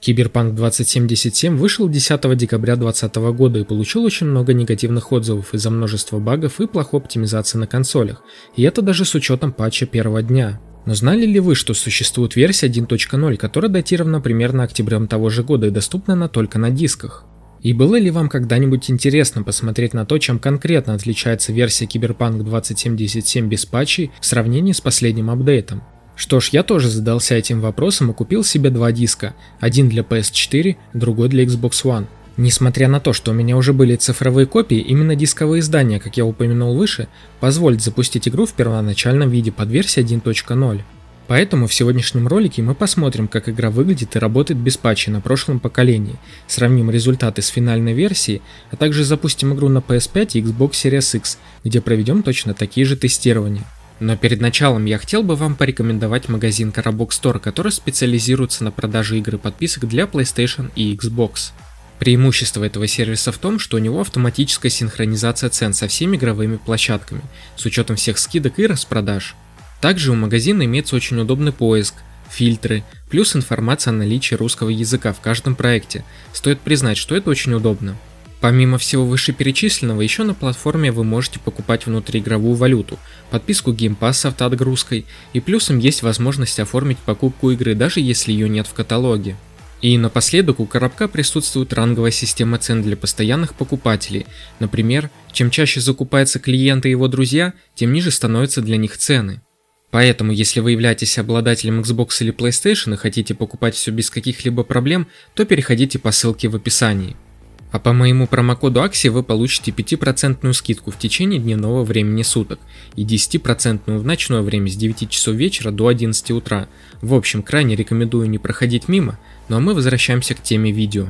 Киберпанк 2077 вышел 10 декабря 2020 года и получил очень много негативных отзывов из-за множества багов и плохой оптимизации на консолях, и это даже с учетом патча первого дня. Но знали ли вы, что существует версия 1.0, которая датирована примерно октябрем того же года и доступна она только на дисках? И было ли вам когда-нибудь интересно посмотреть на то, чем конкретно отличается версия Киберпанк 2077 без патчей в сравнении с последним апдейтом? Что ж, я тоже задался этим вопросом и купил себе два диска, один для PS4, другой для Xbox One. Несмотря на то, что у меня уже были цифровые копии, именно дисковые издания, как я упомянул выше, позволят запустить игру в первоначальном виде под версией 1.0. Поэтому в сегодняшнем ролике мы посмотрим, как игра выглядит и работает без патча на прошлом поколении, сравним результаты с финальной версией, а также запустим игру на PS5 и Xbox Series X, где проведем точно такие же тестирования. Но перед началом я хотел бы вам порекомендовать магазин Carabox Store, который специализируется на продаже игр и подписок для PlayStation и Xbox. Преимущество этого сервиса в том, что у него автоматическая синхронизация цен со всеми игровыми площадками, с учетом всех скидок и распродаж. Также у магазина имеется очень удобный поиск, фильтры, плюс информация о наличии русского языка в каждом проекте. Стоит признать, что это очень удобно. Помимо всего вышеперечисленного, еще на платформе вы можете покупать внутриигровую валюту, подписку Game Pass с автоотгрузкой, и плюсом есть возможность оформить покупку игры, даже если ее нет в каталоге. И напоследок у коробка присутствует ранговая система цен для постоянных покупателей. Например, чем чаще закупаются клиенты и его друзья, тем ниже становятся для них цены. Поэтому, если вы являетесь обладателем Xbox или PlayStation и хотите покупать все без каких-либо проблем, то переходите по ссылке в описании. А по моему промокоду AXI вы получите 5% скидку в течение дневного времени суток и 10% в ночное время с 9 часов вечера до 11 утра. В общем, крайне рекомендую не проходить мимо, ну а мы возвращаемся к теме видео.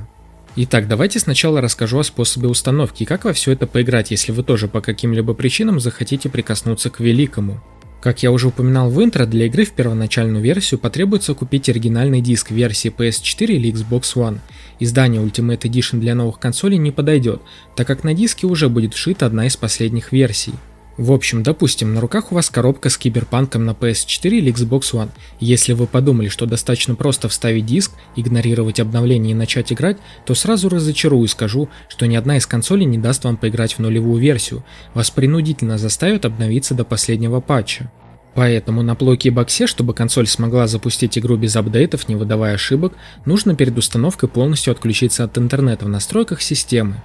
Итак, давайте сначала расскажу о способе установки и как во все это поиграть, если вы тоже по каким-либо причинам захотите прикоснуться к великому. Как я уже упоминал в интро, для игры в первоначальную версию потребуется купить оригинальный диск версии PS4 или Xbox One. Издание Ultimate Edition для новых консолей не подойдет, так как на диске уже будет вшита одна из последних версий. В общем, допустим, на руках у вас коробка с киберпанком на PS4 или Xbox One. Если вы подумали, что достаточно просто вставить диск, игнорировать обновление и начать играть, то сразу разочарую и скажу, что ни одна из консолей не даст вам поиграть в нулевую версию, вас принудительно заставят обновиться до последнего патча. Поэтому на плойке и боксе, чтобы консоль смогла запустить игру без апдейтов, не выдавая ошибок, нужно перед установкой полностью отключиться от интернета в настройках системы.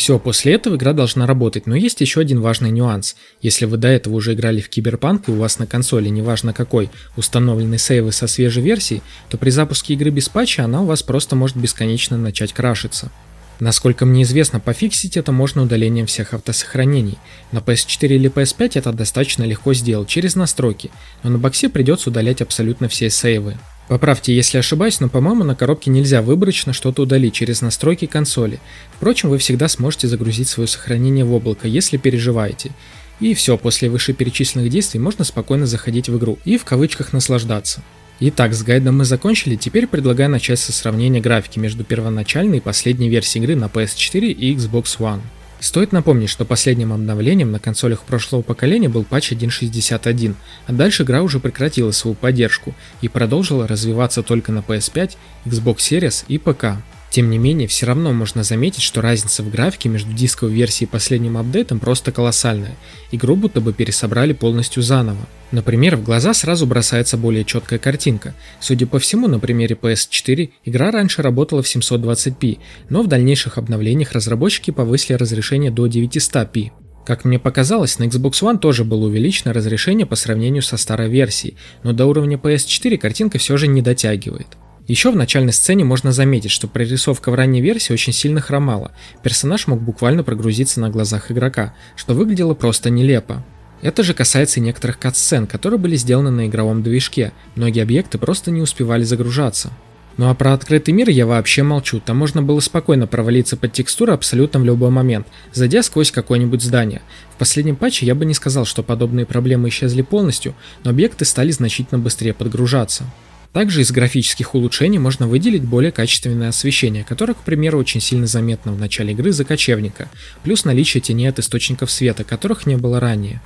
Все, после этого игра должна работать, но есть еще один важный нюанс. Если вы до этого уже играли в Киберпанк и у вас на консоли, неважно какой, установлены сейвы со свежей версией, то при запуске игры без патча она у вас просто может бесконечно начать крашиться. Насколько мне известно, пофиксить это можно удалением всех автосохранений. На PS4 или PS5 это достаточно легко сделать через настройки, но на боксе придется удалять абсолютно все сейвы. Поправьте, если ошибаюсь, но по-моему на коробке нельзя выборочно что-то удалить через настройки консоли. Впрочем, вы всегда сможете загрузить свое сохранение в облако, если переживаете. И все, после вышеперечисленных действий можно спокойно заходить в игру и в кавычках наслаждаться. Итак, с гайдом мы закончили, теперь предлагаю начать со сравнения графики между первоначальной и последней версией игры на PS4 и Xbox One. Стоит напомнить, что последним обновлением на консолях прошлого поколения был патч 1.61, а дальше игра уже прекратила свою поддержку и продолжила развиваться только на PS5, Xbox Series и ПК. Тем не менее, все равно можно заметить, что разница в графике между дисковой версией и последним апдейтом просто колоссальная. Игру будто бы пересобрали полностью заново. Например, в глаза сразу бросается более четкая картинка. Судя по всему, на примере PS4 игра раньше работала в 720p, но в дальнейших обновлениях разработчики повысили разрешение до 900p. Как мне показалось, на Xbox One тоже было увеличено разрешение по сравнению со старой версией, но до уровня PS4 картинка все же не дотягивает. Еще в начальной сцене можно заметить, что прорисовка в ранней версии очень сильно хромала, персонаж мог буквально прогрузиться на глазах игрока, что выглядело просто нелепо. Это же касается и некоторых катсцен, которые были сделаны на игровом движке, многие объекты просто не успевали загружаться. Ну а про открытый мир я вообще молчу, там можно было спокойно провалиться под текстуры абсолютно в любой момент, зайдя сквозь какое-нибудь здание. В последнем патче я бы не сказал, что подобные проблемы исчезли полностью, но объекты стали значительно быстрее подгружаться. Также из графических улучшений можно выделить более качественное освещение, которое, к примеру, очень сильно заметно в начале игры за кочевника, плюс наличие теней от источников света, которых не было ранее.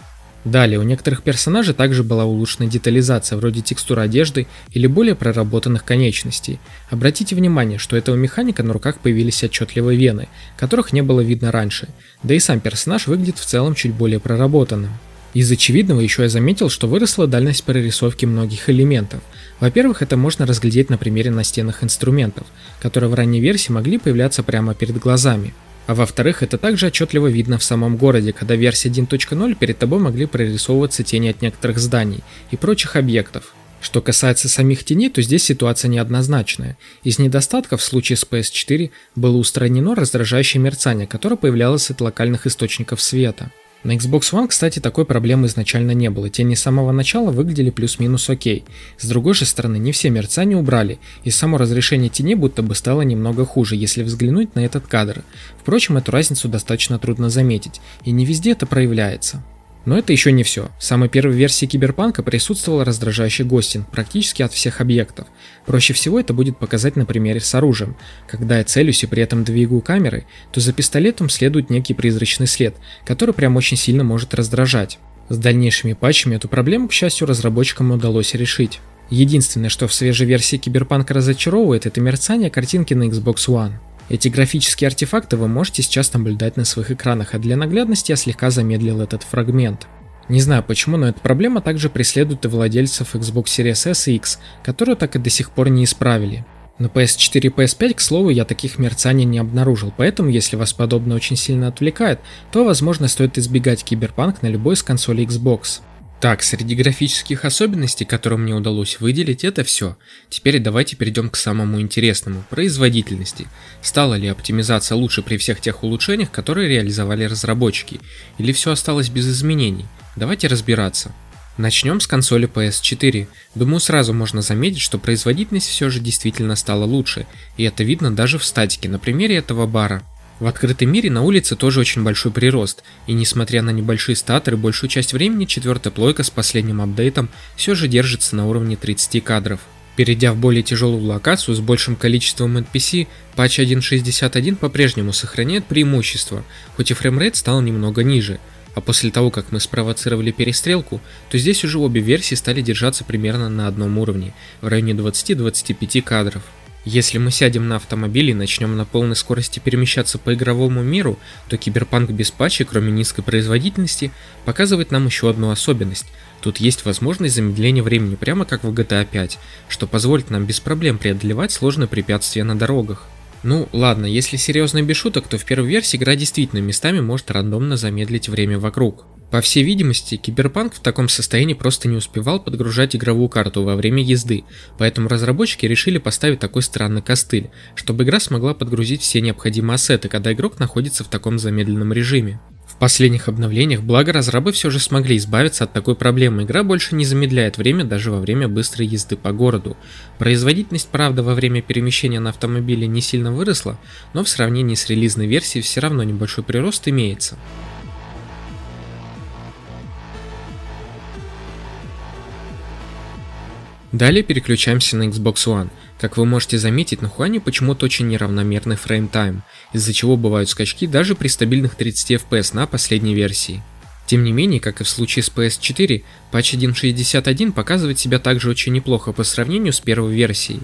Далее, у некоторых персонажей также была улучшена детализация вроде текстуры одежды или более проработанных конечностей. Обратите внимание, что у этого механика на руках появились отчетливые вены, которых не было видно раньше, да и сам персонаж выглядит в целом чуть более проработанным. Из очевидного еще я заметил, что выросла дальность прорисовки многих элементов. Во-первых, это можно разглядеть на примере настенных инструментов, которые в ранней версии могли появляться прямо перед глазами. А во-вторых, это также отчетливо видно в самом городе, когда версия 1.0 перед тобой могли прорисовываться тени от некоторых зданий и прочих объектов. Что касается самих теней, то здесь ситуация неоднозначная. Из недостатков в случае с PS4 было устранено раздражающее мерцание, которое появлялось от локальных источников света. На Xbox One, кстати, такой проблемы изначально не было, тени с самого начала выглядели плюс-минус окей. С другой же стороны, не все мерцания убрали, и само разрешение тени будто бы стало немного хуже, если взглянуть на этот кадр. Впрочем, эту разницу достаточно трудно заметить, и не везде это проявляется. Но это еще не все. В самой первой версии Киберпанка присутствовал раздражающий гостинг практически от всех объектов. Проще всего это будет показать на примере с оружием. Когда я целюсь и при этом двигаю камеры, то за пистолетом следует некий призрачный след, который прям очень сильно может раздражать. С дальнейшими патчами эту проблему, к счастью, разработчикам удалось решить. Единственное, что в свежей версии Киберпанка разочаровывает, это мерцание картинки на Xbox One. Эти графические артефакты вы можете сейчас наблюдать на своих экранах, а для наглядности я слегка замедлил этот фрагмент. Не знаю почему, но эта проблема также преследует и владельцев Xbox Series S и X, которую так и до сих пор не исправили. На PS4 и PS5, к слову, я таких мерцаний не обнаружил, поэтому если вас подобное очень сильно отвлекает, то возможно стоит избегать киберпанк на любой из консолей Xbox. Так, среди графических особенностей, которые мне удалось выделить, это все. Теперь давайте перейдем к самому интересному – производительности. Стала ли оптимизация лучше при всех тех улучшениях, которые реализовали разработчики, или все осталось без изменений? Давайте разбираться. Начнем с консоли PS4. Думаю, сразу можно заметить, что производительность все же действительно стала лучше, и это видно даже в статике на примере этого бара. В открытом мире на улице тоже очень большой прирост, и несмотря на небольшие статоры, большую часть времени четвертая плойка с последним апдейтом все же держится на уровне 30 кадров. Перейдя в более тяжелую локацию с большим количеством NPC, патч 1.61 по-прежнему сохраняет преимущество, хоть и фреймрейт стал немного ниже. А после того, как мы спровоцировали перестрелку, то здесь уже обе версии стали держаться примерно на одном уровне, в районе 20-25 кадров. Если мы сядем на автомобиль и начнем на полной скорости перемещаться по игровому миру, то Киберпанк без патча, кроме низкой производительности, показывает нам еще одну особенность. Тут есть возможность замедления времени прямо как в GTA 5, что позволит нам без проблем преодолевать сложные препятствия на дорогах. Ну ладно, если серьезно и без шуток, то в первой версии игра действительно местами может рандомно замедлить время вокруг. По всей видимости, Киберпанк в таком состоянии просто не успевал подгружать игровую карту во время езды, поэтому разработчики решили поставить такой странный костыль, чтобы игра смогла подгрузить все необходимые ассеты, когда игрок находится в таком замедленном режиме. В последних обновлениях, благо разрабы все же смогли избавиться от такой проблемы, игра больше не замедляет время даже во время быстрой езды по городу. Производительность, правда, во время перемещения на автомобиле не сильно выросла, но в сравнении с релизной версией все равно небольшой прирост имеется. Далее переключаемся на Xbox One. Как вы можете заметить, на Хуане почему-то очень неравномерный фреймтайм, из-за чего бывают скачки даже при стабильных 30 FPS на последней версии. Тем не менее, как и в случае с PS4, патч 1.61 показывает себя также очень неплохо по сравнению с первой версией.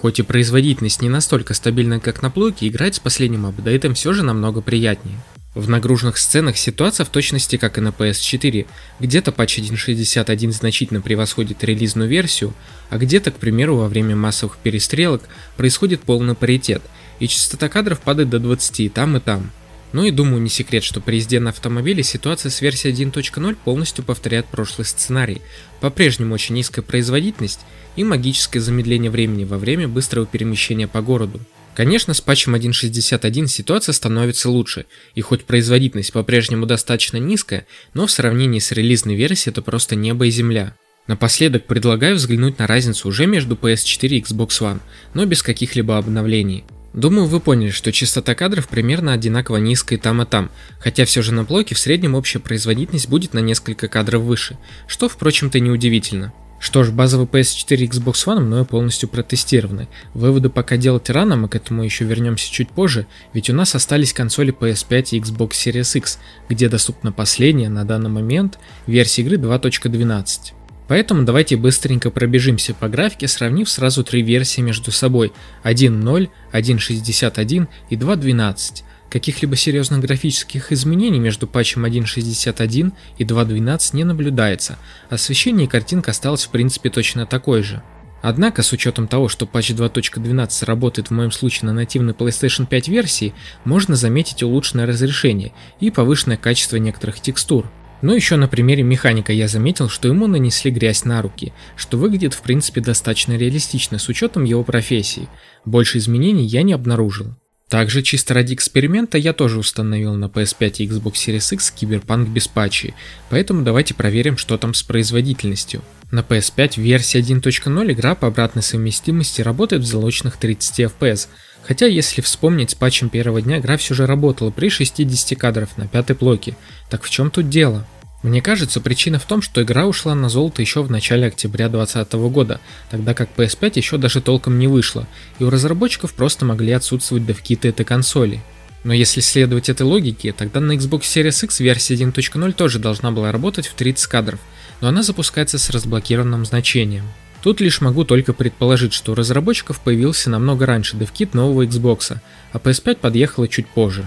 Хоть и производительность не настолько стабильна, как на плойке, играть с последним апдейтом все же намного приятнее. В нагруженных сценах ситуация в точности как и на PS4, где-то патч 1.61 значительно превосходит релизную версию, а где-то, к примеру, во время массовых перестрелок происходит полный паритет, и частота кадров падает до 20 и там и там. Ну и думаю, не секрет, что при езде на автомобиле ситуация с версией 1.0 полностью повторяет прошлый сценарий. По-прежнему очень низкая производительность и магическое замедление времени во время быстрого перемещения по городу. Конечно, с патчем 1.61 ситуация становится лучше, и хоть производительность по-прежнему достаточно низкая, но в сравнении с релизной версией это просто небо и земля. Напоследок предлагаю взглянуть на разницу уже между PS4 и Xbox One, но без каких-либо обновлений. Думаю, вы поняли, что частота кадров примерно одинаково низкая там и там, хотя все же на блоке в среднем общая производительность будет на несколько кадров выше, что, впрочем-то, неудивительно. Что ж, базовый PS4 и Xbox One мною полностью протестированы. Выводы пока делать рано, мы к этому еще вернемся чуть позже, ведь у нас остались консоли PS5 и Xbox Series X, где доступна последняя на данный момент версия игры 2.12. Поэтому давайте быстренько пробежимся по графике, сравнив сразу три версии между собой 1.0, 1.61 и 2.12. Каких-либо серьезных графических изменений между патчем 1.61 и 2.12 не наблюдается, освещение и картинка осталось в принципе точно такой же. Однако, с учетом того, что патч 2.12 работает в моем случае на нативной PlayStation 5 версии, можно заметить улучшенное разрешение и повышенное качество некоторых текстур. Но еще на примере механика я заметил, что ему нанесли грязь на руки, что выглядит в принципе достаточно реалистично с учетом его профессии. Больше изменений я не обнаружил. Также чисто ради эксперимента я тоже установил на PS5 и Xbox Series X Cyberpunk без патчи, поэтому давайте проверим, что там с производительностью. На PS5 в версии 1.0 игра по обратной совместимости работает в залочных 30 FPS, хотя если вспомнить, с патчем первого дня игра все же работала при 60 кадров на пятой плоке, так в чем тут дело? Мне кажется, причина в том, что игра ушла на золото еще в начале октября 2020 года, тогда как PS5 еще даже толком не вышла, и у разработчиков просто могли отсутствовать девкиты этой консоли. Но если следовать этой логике, тогда на Xbox Series X версия 1.0 тоже должна была работать в 30 кадров, но она запускается с разблокированным значением. Тут лишь могу только предположить, что у разработчиков появился намного раньше девкит нового Xbox, а PS5 подъехала чуть позже.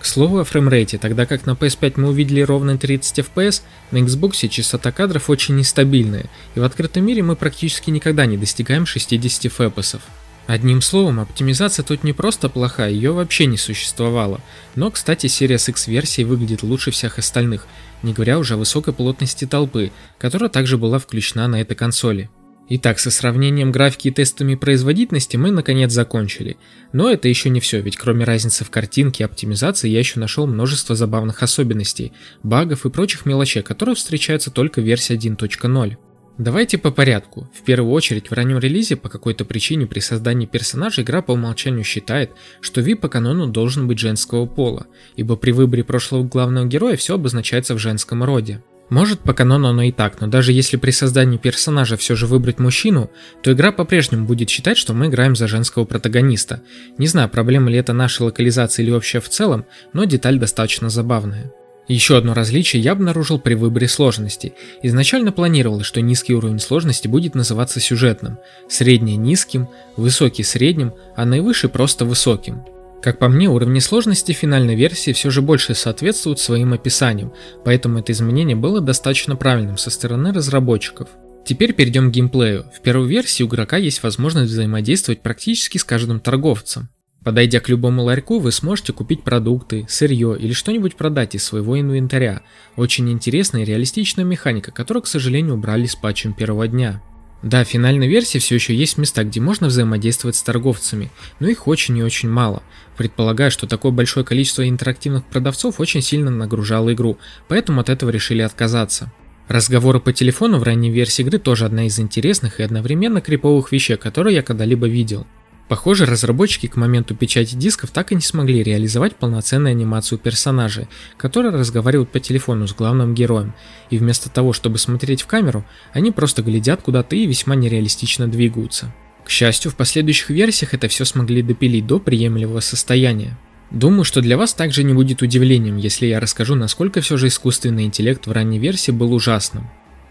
К слову о фреймрейте, тогда как на PS5 мы увидели ровно 30 FPS, на Xbox частота кадров очень нестабильная, и в открытом мире мы практически никогда не достигаем 60 FPS. Одним словом, оптимизация тут не просто плохая, ее вообще не существовало. Но, кстати, серия x версии выглядит лучше всех остальных, не говоря уже о высокой плотности толпы, которая также была включена на этой консоли. Итак, со сравнением графики и тестами производительности мы наконец закончили. Но это еще не все, ведь кроме разницы в картинке и оптимизации я еще нашел множество забавных особенностей, багов и прочих мелочей, которые встречаются только в версии 1.0. Давайте по порядку. В первую очередь, в раннем релизе по какой-то причине при создании персонажа игра по умолчанию считает, что Ви по канону должен быть женского пола, ибо при выборе прошлого главного героя все обозначается в женском роде. Может, по канону оно и так, но даже если при создании персонажа все же выбрать мужчину, то игра по-прежнему будет считать, что мы играем за женского протагониста. Не знаю, проблема ли это нашей локализации или вообще в целом, но деталь достаточно забавная. Еще одно различие я обнаружил при выборе сложности. Изначально планировалось, что низкий уровень сложности будет называться сюжетным, средний – низким, высокий – средним, а наивысший – просто высоким. Как по мне, уровни сложности финальной версии все же больше соответствуют своим описаниям, поэтому это изменение было достаточно правильным со стороны разработчиков. Теперь перейдем к геймплею. В первой версии у игрока есть возможность взаимодействовать практически с каждым торговцем. Подойдя к любому ларьку, вы сможете купить продукты, сырье или что-нибудь продать из своего инвентаря. Очень интересная и реалистичная механика, которую, к сожалению, убрали с патчем первого дня. Да, в финальной версии все еще есть места, где можно взаимодействовать с торговцами, но их очень и очень мало. Предполагаю, что такое большое количество интерактивных продавцов очень сильно нагружало игру, поэтому от этого решили отказаться. Разговоры по телефону в ранней версии игры тоже одна из интересных и одновременно криповых вещей, которые я когда-либо видел. Похоже, разработчики к моменту печати дисков так и не смогли реализовать полноценную анимацию персонажей, который разговаривает по телефону с главным героем, и вместо того, чтобы смотреть в камеру, они просто глядят куда-то и весьма нереалистично двигаются. К счастью, в последующих версиях это все смогли допилить до приемлемого состояния. Думаю, что для вас также не будет удивлением, если я расскажу, насколько все же искусственный интеллект в ранней версии был ужасным.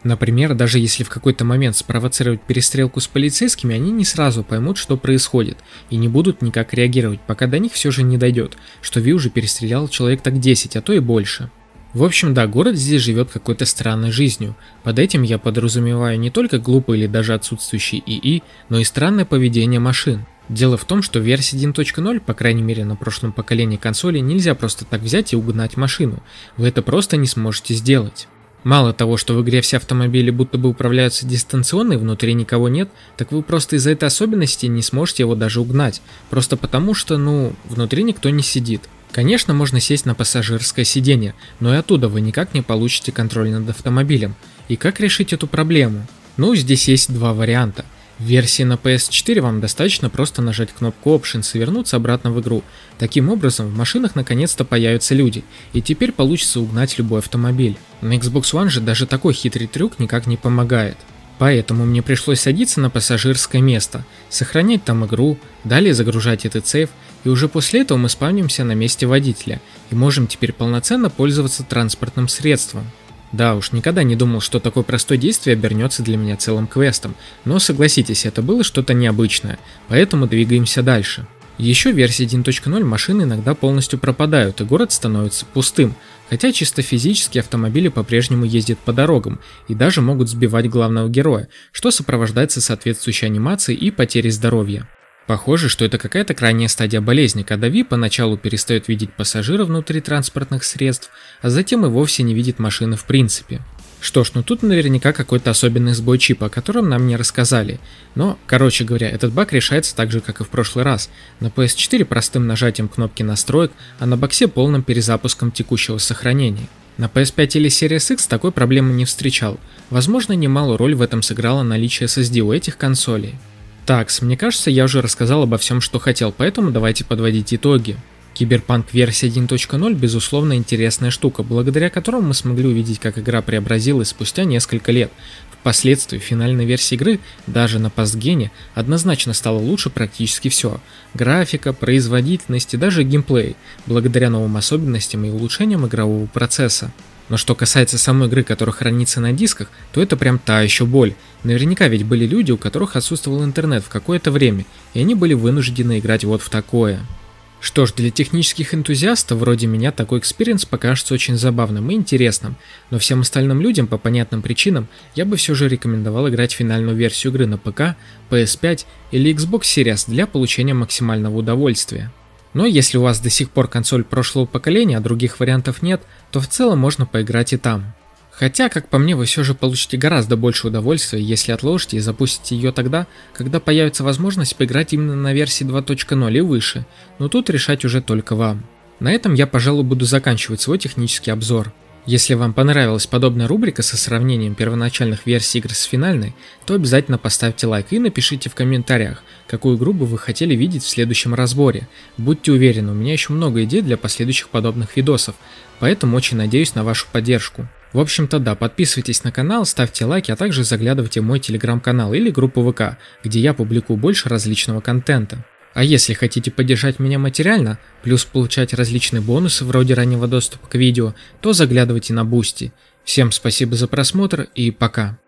Например, даже если в какой-то момент спровоцировать перестрелку с полицейскими, они не сразу поймут, что происходит, и не будут никак реагировать, пока до них все же не дойдет, что Ви уже перестрелял человек так 10, а то и больше. В общем, да, город здесь живет какой-то странной жизнью. Под этим я подразумеваю не только глупый или даже отсутствующий ИИ, но и странное поведение машин. Дело в том, что в версии 1.0, по крайней мере на прошлом поколении консоли нельзя просто так взять и угнать машину. Вы это просто не сможете сделать. Мало того, что в игре все автомобили будто бы управляются дистанционно и внутри никого нет, так вы просто из-за этой особенности не сможете его даже угнать, просто потому что, ну, внутри никто не сидит. Конечно, можно сесть на пассажирское сиденье, но и оттуда вы никак не получите контроль над автомобилем. И как решить эту проблему? Ну, здесь есть два варианта – в версии на PS4 вам достаточно просто нажать кнопку Options и вернуться обратно в игру. Таким образом, в машинах наконец-то появятся люди, и теперь получится угнать любой автомобиль. На Xbox One же даже такой хитрый трюк никак не помогает. Поэтому мне пришлось садиться на пассажирское место, сохранять там игру, далее загружать этот сейф, и уже после этого мы спавнимся на месте водителя и можем теперь полноценно пользоваться транспортным средством. Да уж, никогда не думал, что такое простое действие обернется для меня целым квестом, но согласитесь, это было что-то необычное, поэтому двигаемся дальше. Еще в версии 1.0 машины иногда полностью пропадают и город становится пустым, хотя чисто физически автомобили по-прежнему ездят по дорогам и даже могут сбивать главного героя, что сопровождается соответствующей анимацией и потерей здоровья. Похоже, что это какая-то крайняя стадия болезни, когда Ви поначалу перестает видеть пассажира внутри транспортных средств, а затем и вовсе не видит машины в принципе. Что ж, ну тут наверняка какой-то особенный сбой чипа, о котором нам не рассказали. Но, короче говоря, этот баг решается так же, как и в прошлый раз. На PS4 простым нажатием кнопки настроек, а на боксе полным перезапуском текущего сохранения. На PS5 или Series X такой проблемы не встречал. Возможно, немалую роль в этом сыграло наличие SSD у этих консолей. Так, мне кажется, я уже рассказал обо всем, что хотел, поэтому давайте подводить итоги. Киберпанк версия 1.0 безусловно интересная штука, благодаря которой мы смогли увидеть, как игра преобразилась спустя несколько лет. Впоследствии финальной версии игры, даже на пастгене, однозначно стало лучше практически все. Графика, производительность и даже геймплей, благодаря новым особенностям и улучшениям игрового процесса. Но что касается самой игры, которая хранится на дисках, то это прям та еще боль. Наверняка ведь были люди, у которых отсутствовал интернет в какое-то время, и они были вынуждены играть вот в такое. Что ж, для технических энтузиастов вроде меня такой экспириенс покажется очень забавным и интересным, но всем остальным людям по понятным причинам я бы все же рекомендовал играть финальную версию игры на ПК, PS5 или Xbox Series для получения максимального удовольствия. Но если у вас до сих пор консоль прошлого поколения, а других вариантов нет, то в целом можно поиграть и там. Хотя, как по мне, вы все же получите гораздо больше удовольствия, если отложите и запустите ее тогда, когда появится возможность поиграть именно на версии 2.0 и выше, но тут решать уже только вам. На этом я, пожалуй, буду заканчивать свой технический обзор. Если вам понравилась подобная рубрика со сравнением первоначальных версий игр с финальной, то обязательно поставьте лайк и напишите в комментариях, какую игру бы вы хотели видеть в следующем разборе. Будьте уверены, у меня еще много идей для последующих подобных видосов, поэтому очень надеюсь на вашу поддержку. В общем-то да, подписывайтесь на канал, ставьте лайки, а также заглядывайте в мой телеграм-канал или группу ВК, где я публикую больше различного контента. А если хотите поддержать меня материально, плюс получать различные бонусы вроде раннего доступа к видео, то заглядывайте на Бусти. Всем спасибо за просмотр и пока.